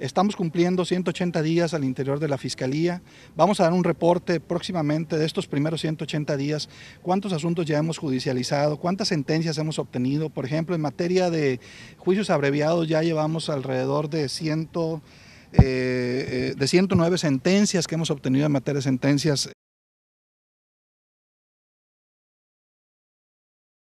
Estamos cumpliendo 180 días al interior de la Fiscalía. Vamos a dar un reporte próximamente de estos primeros 180 días, cuántos asuntos ya hemos judicializado, cuántas sentencias hemos obtenido. Por ejemplo, en materia de juicios abreviados ya llevamos alrededor de 100, eh, eh, de 109 sentencias que hemos obtenido en materia de sentencias